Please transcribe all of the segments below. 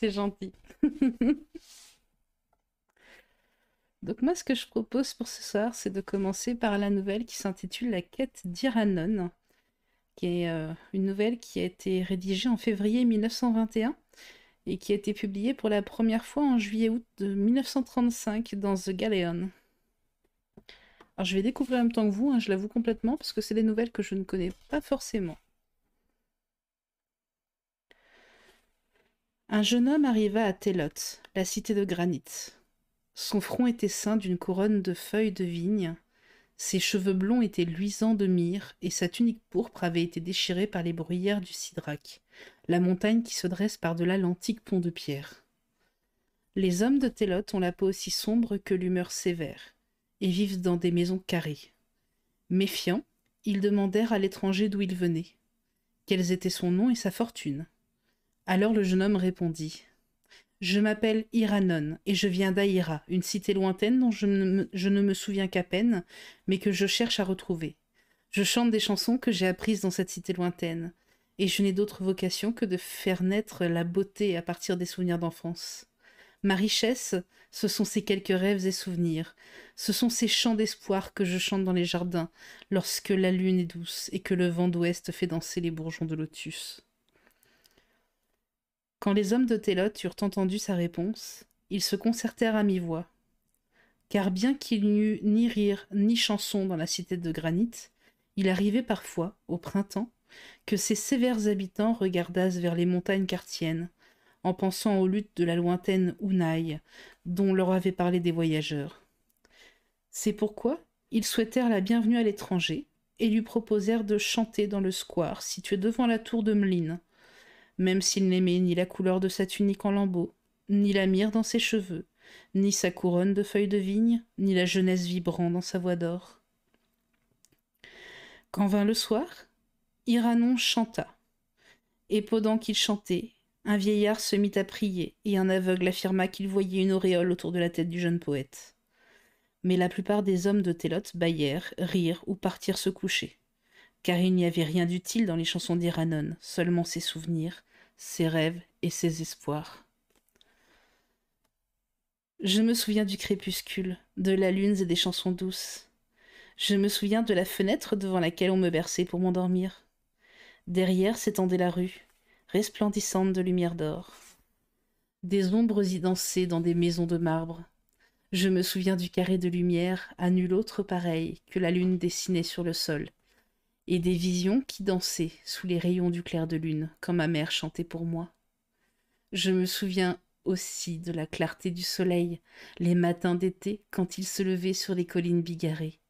C'est gentil. Donc moi, ce que je propose pour ce soir, c'est de commencer par la nouvelle qui s'intitule La quête d'Iranon, qui est euh, une nouvelle qui a été rédigée en février 1921 et qui a été publiée pour la première fois en juillet-août de 1935 dans The Galleon Alors je vais découvrir en même temps que vous, hein, je l'avoue complètement, parce que c'est des nouvelles que je ne connais pas forcément. Un jeune homme arriva à Télote, la cité de granit. Son front était ceint d'une couronne de feuilles de vigne, ses cheveux blonds étaient luisants de myrrhe, et sa tunique pourpre avait été déchirée par les bruyères du Sidrac, la montagne qui se dresse par-delà l'antique pont de pierre. Les hommes de Télote ont la peau aussi sombre que l'humeur sévère, et vivent dans des maisons carrées. Méfiants, ils demandèrent à l'étranger d'où il venait, quels étaient son nom et sa fortune. Alors le jeune homme répondit Je m'appelle Iranon et je viens d'Aïra, une cité lointaine dont je ne, je ne me souviens qu'à peine, mais que je cherche à retrouver. Je chante des chansons que j'ai apprises dans cette cité lointaine, et je n'ai d'autre vocation que de faire naître la beauté à partir des souvenirs d'enfance. Ma richesse, ce sont ces quelques rêves et souvenirs, ce sont ces chants d'espoir que je chante dans les jardins lorsque la lune est douce et que le vent d'ouest fait danser les bourgeons de lotus. Quand les hommes de Télote eurent entendu sa réponse, ils se concertèrent à mi-voix. Car bien qu'il n'y eût ni rire ni chanson dans la cité de granit, il arrivait parfois, au printemps, que ses sévères habitants regardassent vers les montagnes cartiennes, en pensant aux luttes de la lointaine Ounaï, dont leur avaient parlé des voyageurs. C'est pourquoi ils souhaitèrent la bienvenue à l'étranger, et lui proposèrent de chanter dans le square situé devant la tour de Meline, même s'il n'aimait ni la couleur de sa tunique en lambeaux, ni la mire dans ses cheveux, ni sa couronne de feuilles de vigne, ni la jeunesse vibrant dans sa voix d'or. Quand vint le soir, Iranon chanta. Et pendant qu'il chantait, un vieillard se mit à prier, et un aveugle affirma qu'il voyait une auréole autour de la tête du jeune poète. Mais la plupart des hommes de Télote baillèrent, rirent ou partirent se coucher, car il n'y avait rien d'utile dans les chansons d'Iranon, seulement ses souvenirs, ses rêves et ses espoirs. Je me souviens du crépuscule, de la lune et des chansons douces. Je me souviens de la fenêtre devant laquelle on me berçait pour m'endormir. Derrière s'étendait la rue, resplendissante de lumière d'or. Des ombres y dansaient dans des maisons de marbre. Je me souviens du carré de lumière, à nul autre pareil, que la lune dessinée sur le sol, et des visions qui dansaient sous les rayons du clair de lune quand ma mère chantait pour moi. Je me souviens aussi de la clarté du soleil les matins d'été quand il se levait sur les collines bigarrées,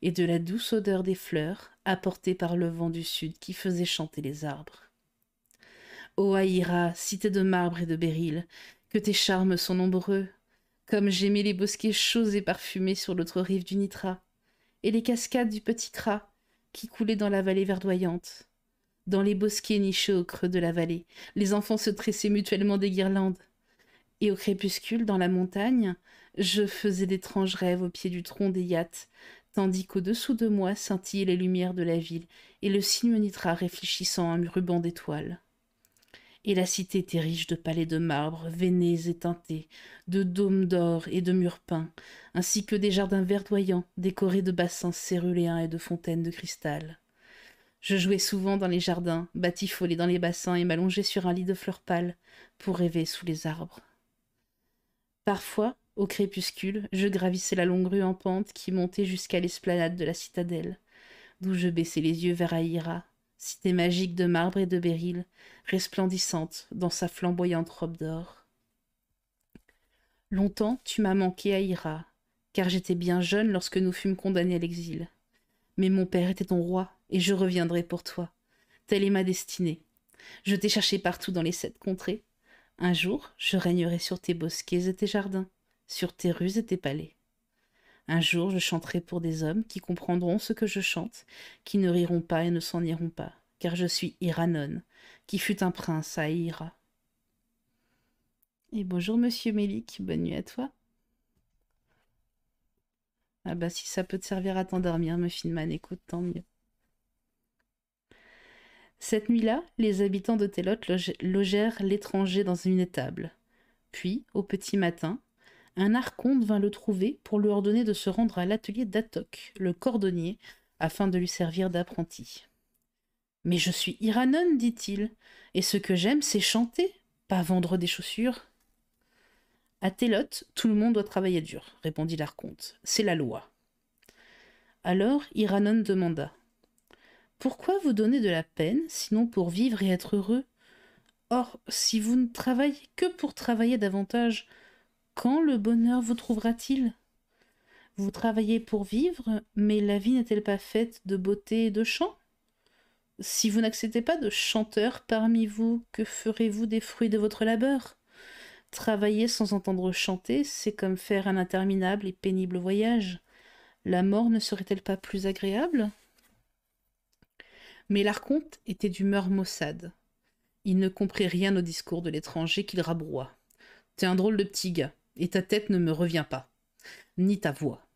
et de la douce odeur des fleurs apportée par le vent du sud qui faisait chanter les arbres. Ô Aïra, cité de marbre et de béryl, que tes charmes sont nombreux, comme j'aimais les bosquets chauds et parfumés sur l'autre rive du Nitra, et les cascades du Petit Kra, qui coulait dans la vallée verdoyante. Dans les bosquets nichés au creux de la vallée, les enfants se tressaient mutuellement des guirlandes. Et au crépuscule, dans la montagne, je faisais d'étranges rêves au pied du tronc des yates, tandis qu'au-dessous de moi scintillaient les lumières de la ville et le signe nitra réfléchissant un ruban d'étoiles et la cité était riche de palais de marbre, veinés et teintés, de dômes d'or et de murs peints, ainsi que des jardins verdoyants décorés de bassins céruléens et de fontaines de cristal. Je jouais souvent dans les jardins, batifolé dans les bassins et m'allongeais sur un lit de fleurs pâles pour rêver sous les arbres. Parfois, au crépuscule, je gravissais la longue rue en pente qui montait jusqu'à l'esplanade de la citadelle, d'où je baissais les yeux vers Aïra, cité magique de marbre et de béryl, resplendissante dans sa flamboyante robe d'or. Longtemps tu m'as manqué, Aïra, car j'étais bien jeune lorsque nous fûmes condamnés à l'exil. Mais mon père était ton roi, et je reviendrai pour toi. Telle est ma destinée. Je t'ai cherché partout dans les sept contrées. Un jour, je régnerai sur tes bosquets et tes jardins, sur tes rues et tes palais. Un jour, je chanterai pour des hommes qui comprendront ce que je chante, qui ne riront pas et ne s'en iront pas, car je suis Iranon, qui fut un prince à Ira. Et bonjour, monsieur Melik, bonne nuit à toi. Ah bah si ça peut te servir à t'endormir, Finman, écoute, tant mieux. Cette nuit-là, les habitants de Télot logèrent l'étranger dans une étable. Puis, au petit matin, un archonte vint le trouver pour lui ordonner de se rendre à l'atelier d'Atok, le cordonnier, afin de lui servir d'apprenti. Mais je suis Iranon, dit-il, et ce que j'aime, c'est chanter, pas vendre des chaussures. À Télote, tout le monde doit travailler dur, répondit l'archonte. C'est la loi. Alors Iranon demanda Pourquoi vous donner de la peine, sinon pour vivre et être heureux Or, si vous ne travaillez que pour travailler davantage, quand le bonheur vous trouvera-t-il Vous travaillez pour vivre, mais la vie n'est-elle pas faite de beauté et de chant Si vous n'acceptez pas de chanteur parmi vous, que ferez-vous des fruits de votre labeur Travailler sans entendre chanter, c'est comme faire un interminable et pénible voyage. La mort ne serait-elle pas plus agréable Mais l'archonte était d'humeur maussade. Il ne comprit rien au discours de l'étranger qu'il rabroua. T'es un drôle de petit gars et ta tête ne me revient pas, ni ta voix.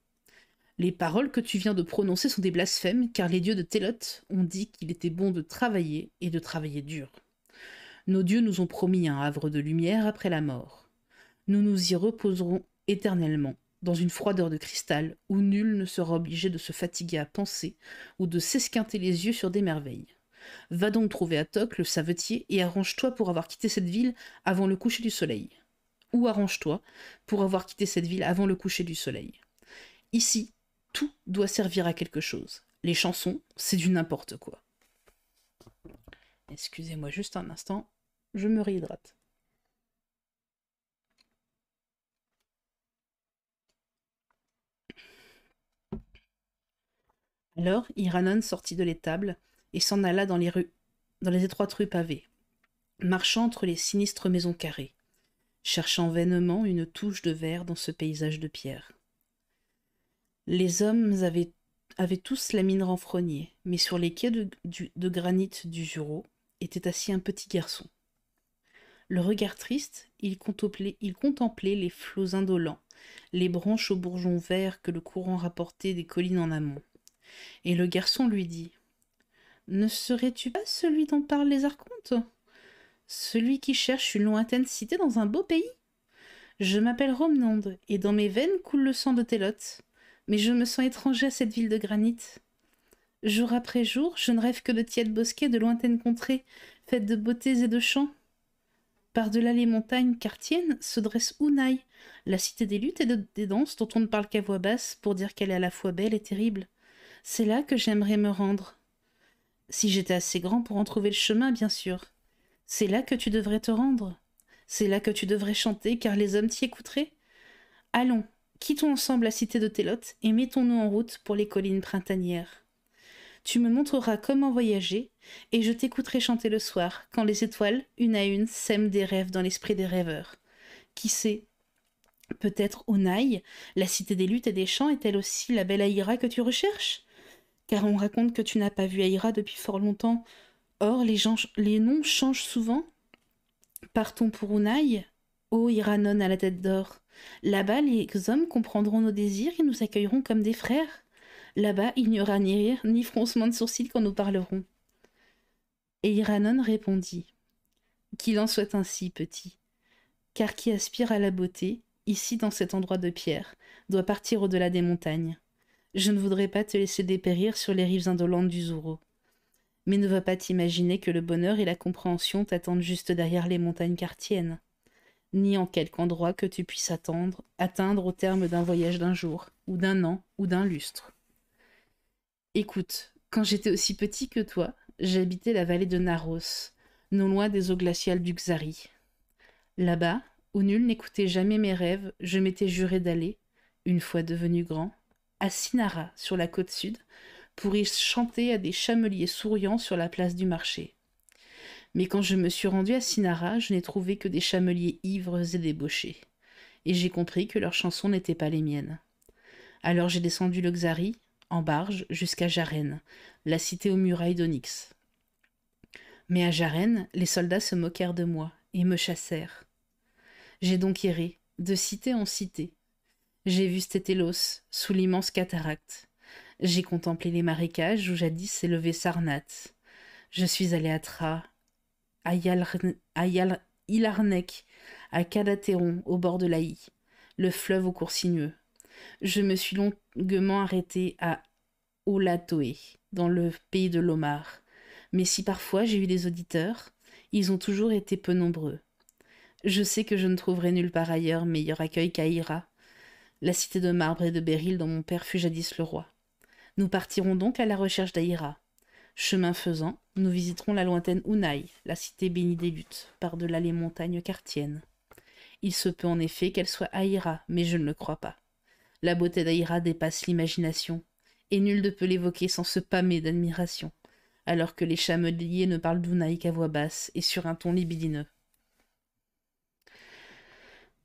Les paroles que tu viens de prononcer sont des blasphèmes, car les dieux de Telote ont dit qu'il était bon de travailler et de travailler dur. Nos dieux nous ont promis un havre de lumière après la mort. Nous nous y reposerons éternellement, dans une froideur de cristal où nul ne sera obligé de se fatiguer à penser ou de s'esquinter les yeux sur des merveilles. Va donc trouver Atok, le savetier, et arrange-toi pour avoir quitté cette ville avant le coucher du soleil arrange-toi pour avoir quitté cette ville avant le coucher du soleil. Ici, tout doit servir à quelque chose. Les chansons, c'est du n'importe quoi. Excusez-moi juste un instant, je me réhydrate. Alors, Iranon sortit de l'étable et s'en alla dans les rues, dans les étroites rues pavées, marchant entre les sinistres maisons carrées cherchant vainement une touche de verre dans ce paysage de pierre. Les hommes avaient, tous la mine renfrognée, mais sur les quais de, granit du jureau était assis un petit garçon. Le regard triste, il contemplait, il contemplait les flots indolents, les branches aux bourgeons verts que le courant rapportait des collines en amont. Et le garçon lui dit Ne serais-tu pas celui dont parlent les archontes celui qui cherche une lointaine cité dans un beau pays Je m'appelle Romnonde, et dans mes veines coule le sang de Télote. Mais je me sens étranger à cette ville de granit. Jour après jour, je ne rêve que de tièdes bosquets, de lointaines contrées, faites de beautés et de chants. Par-delà les montagnes cartiennes se dresse Unai, la cité des luttes et des danses dont on ne parle qu'à voix basse pour dire qu'elle est à la fois belle et terrible. C'est là que j'aimerais me rendre. Si j'étais assez grand pour en trouver le chemin, bien sûr. C'est là que tu devrais te rendre. C'est là que tu devrais chanter, car les hommes t'y écouteraient. Allons, quittons ensemble la cité de Télote et mettons-nous en route pour les collines printanières. Tu me montreras comment voyager, et je t'écouterai chanter le soir, quand les étoiles, une à une, sèment des rêves dans l'esprit des rêveurs. Qui sait Peut-être Onaï, la cité des luttes et des chants, est-elle aussi la belle Aïra que tu recherches Car on raconte que tu n'as pas vu Aïra depuis fort longtemps, Or, les, gens, les noms changent souvent. Partons pour Unai, ô oh, Iranon à la tête d'or. Là-bas, les hommes comprendront nos désirs et nous accueilleront comme des frères. Là-bas, il n'y aura ni rire, ni froncement de sourcils quand nous parlerons. Et Iranon répondit Qu'il en soit ainsi, petit. Car qui aspire à la beauté, ici dans cet endroit de pierre, doit partir au-delà des montagnes. Je ne voudrais pas te laisser dépérir sur les rives indolentes du Zouro mais ne va pas t'imaginer que le bonheur et la compréhension t'attendent juste derrière les montagnes cartiennes, ni en quelque endroit que tu puisses attendre, atteindre au terme d'un voyage d'un jour, ou d'un an, ou d'un lustre. Écoute, quand j'étais aussi petit que toi, j'habitais la vallée de Naros, non loin des eaux glaciales du Xari. Là-bas, où nul n'écoutait jamais mes rêves, je m'étais juré d'aller, une fois devenu grand, à Sinara, sur la côte sud, pour y chanter à des chameliers souriants sur la place du marché. Mais quand je me suis rendu à Sinara, je n'ai trouvé que des chameliers ivres et débauchés. Et j'ai compris que leurs chansons n'étaient pas les miennes. Alors j'ai descendu le Xari, en barge, jusqu'à Jaren, la cité aux murailles d'Onyx. Mais à Jaren, les soldats se moquèrent de moi et me chassèrent. J'ai donc erré, de cité en cité. J'ai vu Stétélos, sous l'immense cataracte. J'ai contemplé les marécages où jadis s'élevait Sarnath. Je suis allé à Tra, à, à Yal... à Cadatéron, au bord de l'Aï, le fleuve au cours sinueux. Je me suis longuement arrêté à Olatoé, dans le pays de l'Omar. Mais si parfois j'ai eu des auditeurs, ils ont toujours été peu nombreux. Je sais que je ne trouverai nulle part ailleurs meilleur accueil qu'à Ira, la cité de marbre et de béryl dont mon père fut jadis le roi. Nous partirons donc à la recherche d'Aïra. Chemin faisant, nous visiterons la lointaine Unai, la cité bénie des luttes, par-delà les montagnes cartiennes. Il se peut en effet qu'elle soit Aïra, mais je ne le crois pas. La beauté d'Aïra dépasse l'imagination, et nul ne peut l'évoquer sans se pâmer d'admiration, alors que les chameliers ne parlent d'Ounaï qu'à voix basse et sur un ton libidineux.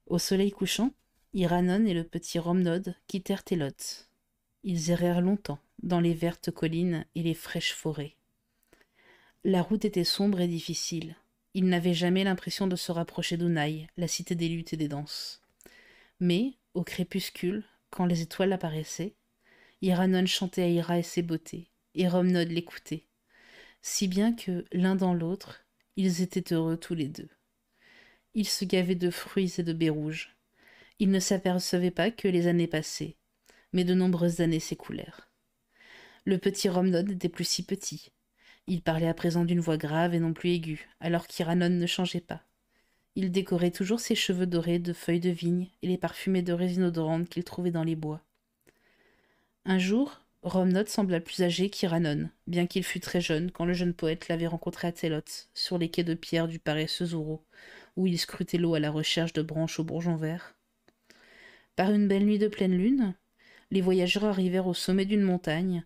Au soleil couchant, Iranon et le petit Romnod quittèrent Telotte. Ils errèrent longtemps dans les vertes collines et les fraîches forêts. La route était sombre et difficile. Ils n'avaient jamais l'impression de se rapprocher d'Ounaï, la cité des luttes et des danses. Mais, au crépuscule, quand les étoiles apparaissaient, Iranon chantait à Ira et ses beautés, et Romnod l'écoutait. Si bien que, l'un dans l'autre, ils étaient heureux tous les deux. Ils se gavaient de fruits et de baies rouges. Ils ne s'apercevaient pas que les années passaient, mais de nombreuses années s'écoulèrent. Le petit Romnod n'était plus si petit. Il parlait à présent d'une voix grave et non plus aiguë, alors qu'Iranon ne changeait pas. Il décorait toujours ses cheveux dorés de feuilles de vigne et les parfumait de résine odorante qu'il trouvait dans les bois. Un jour, Romnod sembla plus âgé qu'Iranon, bien qu'il fût très jeune quand le jeune poète l'avait rencontré à Télote, sur les quais de pierre du paresseux Zouro, où il scrutait l'eau à la recherche de branches aux bourgeons verts. Par une belle nuit de pleine lune, les voyageurs arrivèrent au sommet d'une montagne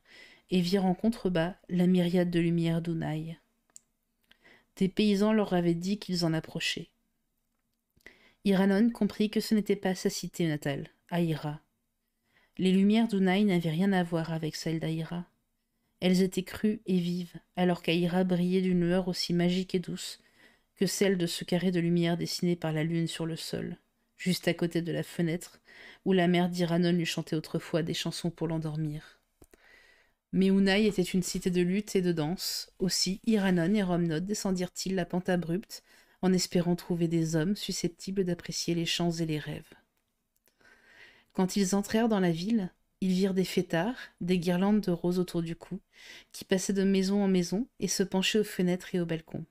et virent en contrebas la myriade de lumières d'unaï. Des paysans leur avaient dit qu'ils en approchaient. Iranon comprit que ce n'était pas sa cité natale, Aïra. Les lumières d'unaï n'avaient rien à voir avec celles d'Aïra. Elles étaient crues et vives, alors qu'Aïra brillait d'une lueur aussi magique et douce que celle de ce carré de lumière dessiné par la lune sur le sol juste à côté de la fenêtre, où la mère d'Iranon lui chantait autrefois des chansons pour l'endormir. Mais était une cité de lutte et de danse. Aussi, Iranon et Romnod descendirent-ils la pente abrupte, en espérant trouver des hommes susceptibles d'apprécier les chants et les rêves. Quand ils entrèrent dans la ville, ils virent des fêtards, des guirlandes de roses autour du cou, qui passaient de maison en maison et se penchaient aux fenêtres et aux balcons.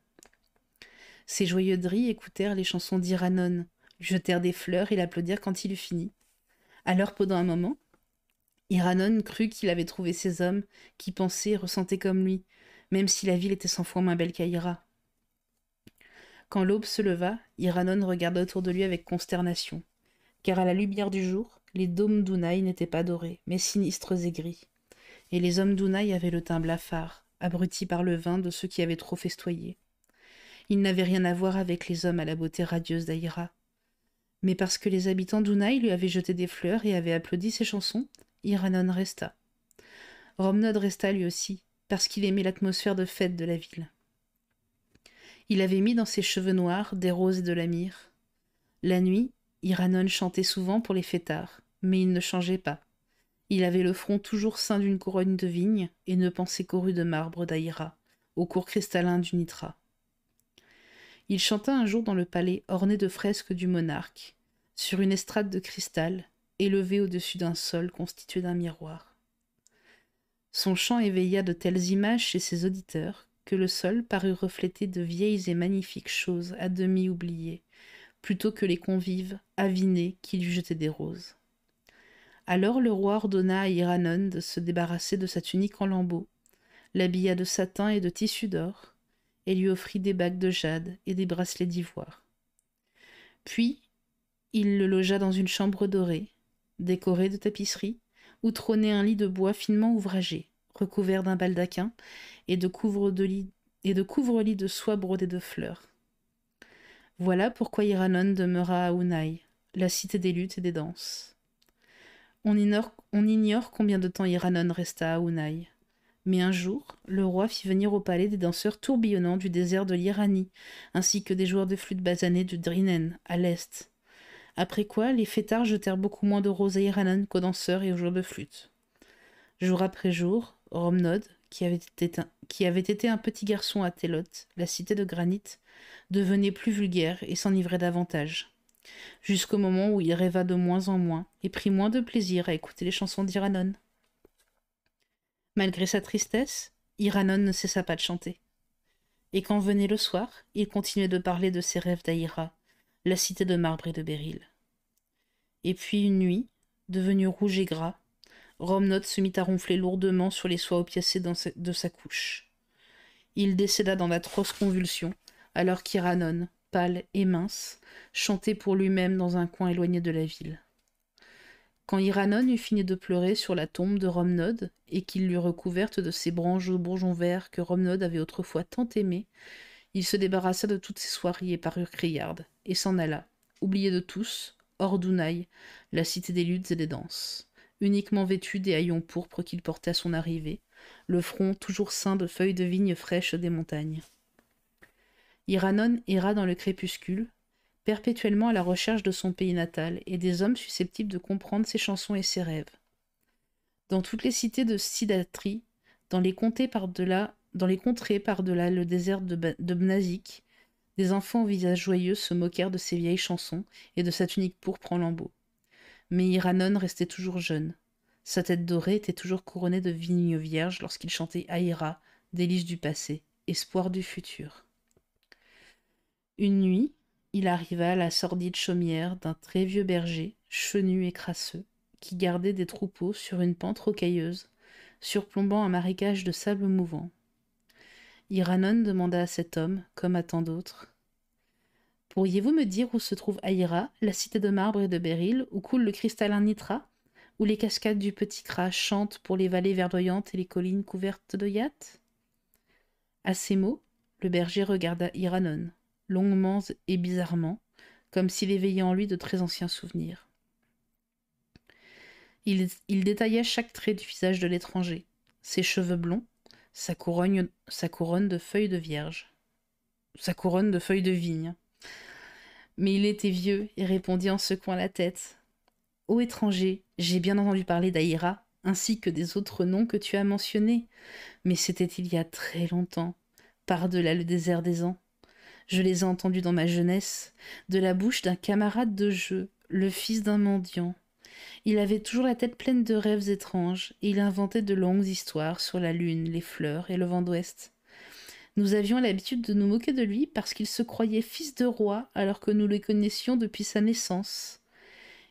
Ces joyeux dris écoutèrent les chansons d'Iranon, jetèrent des fleurs et l'applaudirent quand il eut fini. Alors, pendant un moment, Iranon crut qu'il avait trouvé ces hommes qui pensaient et ressentaient comme lui, même si la ville était cent fois moins belle qu'Aïra. Quand l'aube se leva, Iranon regarda autour de lui avec consternation, car à la lumière du jour, les dômes d'Unaï n'étaient pas dorés, mais sinistres et gris, et les hommes d'unaï avaient le teint blafard, abrutis par le vin de ceux qui avaient trop festoyé. Ils n'avaient rien à voir avec les hommes à la beauté radieuse d'Aïra, mais parce que les habitants d'Unai lui avaient jeté des fleurs et avaient applaudi ses chansons, Iranon resta. Romnod resta lui aussi, parce qu'il aimait l'atmosphère de fête de la ville. Il avait mis dans ses cheveux noirs des roses et de la myrrhe. La nuit, Iranon chantait souvent pour les fêtards, mais il ne changeait pas. Il avait le front toujours ceint d'une couronne de vigne et ne pensait qu'aux rues de marbre d'Aïra, au cours cristallin du Nitra. Il chanta un jour dans le palais orné de fresques du monarque, sur une estrade de cristal élevée au-dessus d'un sol constitué d'un miroir. Son chant éveilla de telles images chez ses auditeurs que le sol parut refléter de vieilles et magnifiques choses à demi oubliées, plutôt que les convives avinés qui lui jetaient des roses. Alors le roi ordonna à Iranon de se débarrasser de sa tunique en lambeaux, l'habilla de satin et de tissu d'or, et lui offrit des bagues de jade et des bracelets d'ivoire. Puis il le logea dans une chambre dorée, décorée de tapisseries, où trônait un lit de bois finement ouvragé, recouvert d'un baldaquin et de couvre-lits de, couvre de soie brodée de fleurs. Voilà pourquoi Iranon demeura à Unai, la cité des luttes et des danses. On ignore, combien de temps Iranon resta à Unai. Mais un jour, le roi fit venir au palais des danseurs tourbillonnants du désert de l'Iranie, ainsi que des joueurs de flûte basanée du Drinen, à l'est, après quoi, les fêtards jetèrent beaucoup moins de roses à Iranan qu'aux danseurs et aux joueurs de flûte. Jour après jour, Romnod, qui avait, été un, qui avait été un petit garçon à Telot, la cité de granit, devenait plus vulgaire et s'enivrait davantage. Jusqu'au moment où il rêva de moins en moins et prit moins de plaisir à écouter les chansons d'Iranon. Malgré sa tristesse, Iranon ne cessa pas de chanter. Et quand venait le soir, il continuait de parler de ses rêves d'Aïra, la cité de marbre et de béryl. Et puis une nuit, devenu rouge et gras, Romnod se mit à ronfler lourdement sur les soies opiacées de sa couche. Il décéda dans d'atroces convulsions, alors qu'Iranon, pâle et mince, chantait pour lui-même dans un coin éloigné de la ville. Quand Iranon eut fini de pleurer sur la tombe de Romnod et qu'il l'eut recouverte de ses branches aux bourgeons verts que Romnod avait autrefois tant aimées, il se débarrassa de toutes ses soirées et parures criardes, et s'en alla, oublié de tous, hors d'Ounaï, la cité des luttes et des danses, uniquement vêtu des haillons pourpres qu'il portait à son arrivée, le front toujours ceint de feuilles de vigne fraîches des montagnes. Iranon ira dans le crépuscule, perpétuellement à la recherche de son pays natal et des hommes susceptibles de comprendre ses chansons et ses rêves. Dans toutes les cités de Sidatri, dans les comtés par-delà dans les contrées par-delà le désert de, Bnazik, des enfants au visage joyeux se moquèrent de ses vieilles chansons et de sa tunique pourpre en lambeaux. Mais Iranon restait toujours jeune. Sa tête dorée était toujours couronnée de vignes vierges lorsqu'il chantait Aïra, délice du passé, espoir du futur. Une nuit, il arriva à la sordide chaumière d'un très vieux berger, chenu et crasseux, qui gardait des troupeaux sur une pente rocailleuse, surplombant un marécage de sable mouvant. Iranon demanda à cet homme, comme à tant d'autres. Pourriez-vous me dire où se trouve Aïra, la cité de marbre et de béryl, où coule le cristallin Nitra, où les cascades du Petit Kra chantent pour les vallées verdoyantes et les collines couvertes de yats? À ces mots, le berger regarda Iranon, longuement et bizarrement, comme s'il éveillait en lui de très anciens souvenirs. Il, il détaillait chaque trait du visage de l'étranger, ses cheveux blonds, sa couronne, sa couronne de feuilles de vierge, sa couronne de feuilles de vigne. Mais il était vieux et répondit en secouant la tête. Ô étranger, j'ai bien entendu parler d'Aïra, ainsi que des autres noms que tu as mentionnés, mais c'était il y a très longtemps, par-delà le désert des ans. Je les ai entendus dans ma jeunesse, de la bouche d'un camarade de jeu, le fils d'un mendiant, il avait toujours la tête pleine de rêves étranges, et il inventait de longues histoires sur la lune, les fleurs et le vent d'ouest. Nous avions l'habitude de nous moquer de lui parce qu'il se croyait fils de roi alors que nous le connaissions depuis sa naissance.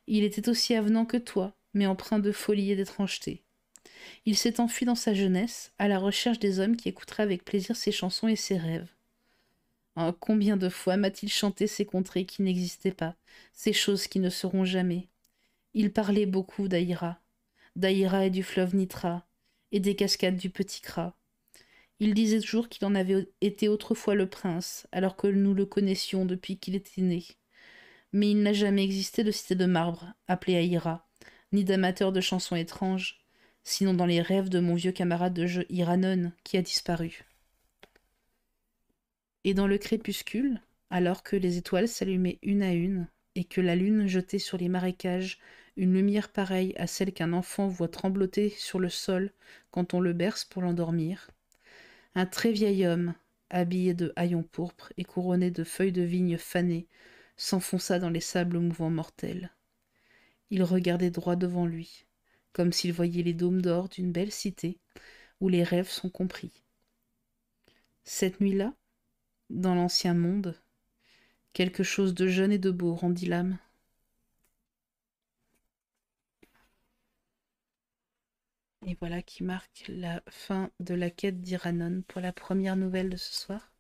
Il était aussi avenant que toi, mais empreint de folie et d'étrangeté. Il s'est enfui dans sa jeunesse, à la recherche des hommes qui écouteraient avec plaisir ses chansons et ses rêves. Oh, combien de fois m'a-t-il chanté ces contrées qui n'existaient pas, ces choses qui ne seront jamais il parlait beaucoup d'Aïra, d'Aïra et du fleuve Nitra, et des cascades du Petit Kra. Il disait toujours qu'il en avait été autrefois le prince, alors que nous le connaissions depuis qu'il était né. Mais il n'a jamais existé de cité de marbre, appelée Aïra, ni d'amateur de chansons étranges, sinon dans les rêves de mon vieux camarade de jeu Iranon, qui a disparu. Et dans le crépuscule, alors que les étoiles s'allumaient une à une, et que la lune jetait sur les marécages une lumière pareille à celle qu'un enfant voit trembloter sur le sol quand on le berce pour l'endormir. Un très vieil homme, habillé de haillons pourpres et couronné de feuilles de vigne fanées, s'enfonça dans les sables mouvants mortels. Il regardait droit devant lui, comme s'il voyait les dômes d'or d'une belle cité où les rêves sont compris. Cette nuit-là, dans l'ancien monde, quelque chose de jeune et de beau rendit l'âme. Et voilà qui marque la fin de la quête d'Iranon pour la première nouvelle de ce soir.